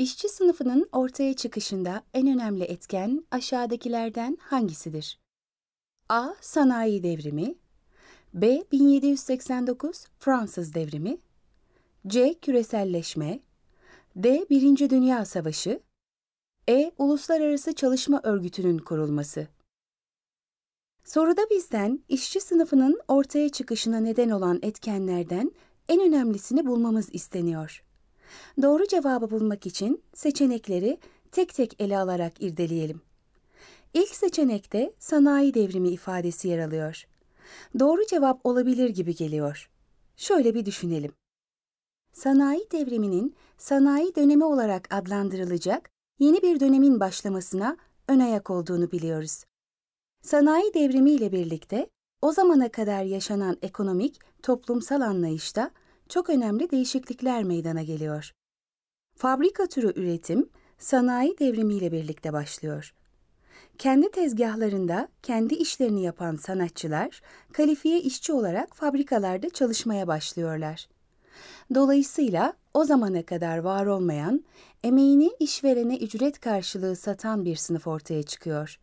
İşçi sınıfının ortaya çıkışında en önemli etken aşağıdakilerden hangisidir? A. Sanayi devrimi B. 1789 Fransız devrimi C. Küreselleşme D. Birinci Dünya Savaşı E. Uluslararası Çalışma Örgütü'nün kurulması Soruda bizden işçi sınıfının ortaya çıkışına neden olan etkenlerden en önemlisini bulmamız isteniyor. Doğru cevabı bulmak için seçenekleri tek tek ele alarak irdeleyelim. İlk seçenekte sanayi devrimi ifadesi yer alıyor. Doğru cevap olabilir gibi geliyor. Şöyle bir düşünelim. Sanayi devriminin sanayi dönemi olarak adlandırılacak yeni bir dönemin başlamasına ön ayak olduğunu biliyoruz. Sanayi devrimi ile birlikte o zamana kadar yaşanan ekonomik, toplumsal anlayışta çok önemli değişiklikler meydana geliyor. Fabrika türü üretim sanayi devrimiyle birlikte başlıyor. Kendi tezgahlarında kendi işlerini yapan sanatçılar kalifiye işçi olarak fabrikalarda çalışmaya başlıyorlar. Dolayısıyla o zamana kadar var olmayan, emeğini işverene ücret karşılığı satan bir sınıf ortaya çıkıyor.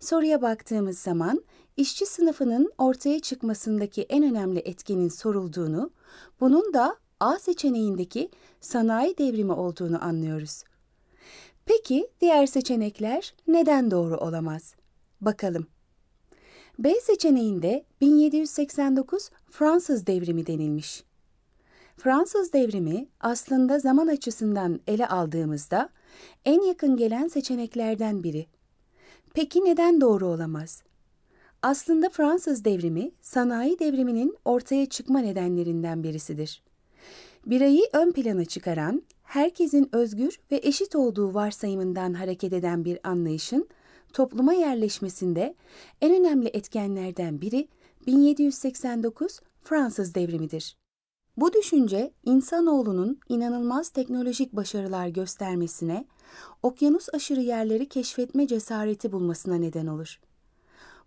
Soruya baktığımız zaman işçi sınıfının ortaya çıkmasındaki en önemli etkenin sorulduğunu, bunun da A seçeneğindeki sanayi devrimi olduğunu anlıyoruz. Peki diğer seçenekler neden doğru olamaz? Bakalım. B seçeneğinde 1789 Fransız devrimi denilmiş. Fransız devrimi aslında zaman açısından ele aldığımızda en yakın gelen seçeneklerden biri. Peki neden doğru olamaz? aslında Fransız devrimi sanayi devriminin ortaya çıkma nedenlerinden birisidir. Birayı ön plana çıkaran, herkesin özgür ve eşit olduğu varsayımından hareket eden bir anlayışın topluma yerleşmesinde en önemli etkenlerden biri 1789 Fransız devrimidir. Bu düşünce insanoğlunun inanılmaz teknolojik başarılar göstermesine, okyanus aşırı yerleri keşfetme cesareti bulmasına neden olur.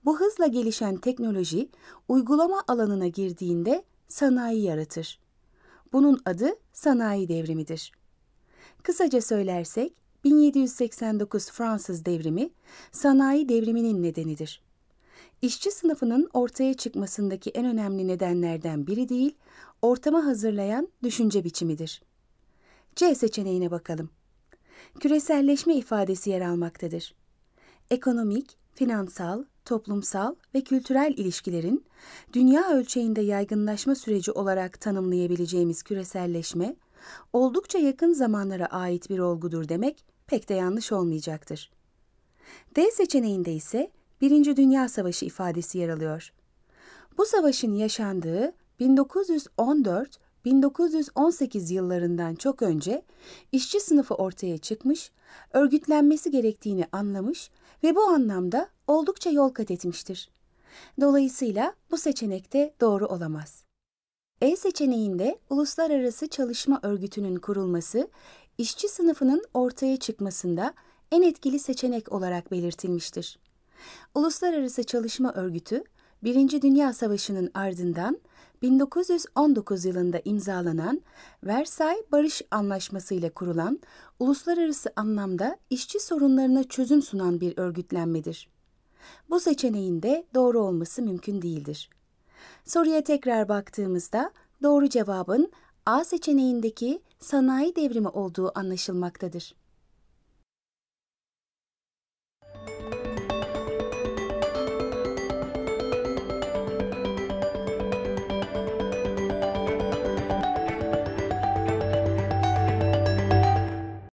Bu hızla gelişen teknoloji uygulama alanına girdiğinde sanayi yaratır. Bunun adı sanayi devrimidir. Kısaca söylersek 1789 Fransız devrimi sanayi devriminin nedenidir. İşçi sınıfının ortaya çıkmasındaki en önemli nedenlerden biri değil, ortama hazırlayan düşünce biçimidir. C seçeneğine bakalım. Küreselleşme ifadesi yer almaktadır. Ekonomik, finansal, toplumsal ve kültürel ilişkilerin dünya ölçeğinde yaygınlaşma süreci olarak tanımlayabileceğimiz küreselleşme, oldukça yakın zamanlara ait bir olgudur demek pek de yanlış olmayacaktır. D seçeneğinde ise Birinci Dünya Savaşı ifadesi yer alıyor. Bu savaşın yaşandığı 1914 1918 yıllarından çok önce işçi sınıfı ortaya çıkmış, örgütlenmesi gerektiğini anlamış ve bu anlamda oldukça yol kat etmiştir. Dolayısıyla bu seçenekte doğru olamaz. E seçeneğinde uluslararası çalışma örgütünün kurulması, işçi sınıfının ortaya çıkmasında en etkili seçenek olarak belirtilmiştir. Uluslararası Çalışma Örgütü, Birinci Dünya Savaşı'nın ardından 1919 yılında imzalanan Versay Barış Anlaşması ile kurulan uluslararası anlamda işçi sorunlarına çözüm sunan bir örgütlenmedir. Bu seçeneğin de doğru olması mümkün değildir. Soruya tekrar baktığımızda doğru cevabın A seçeneğindeki sanayi devrimi olduğu anlaşılmaktadır.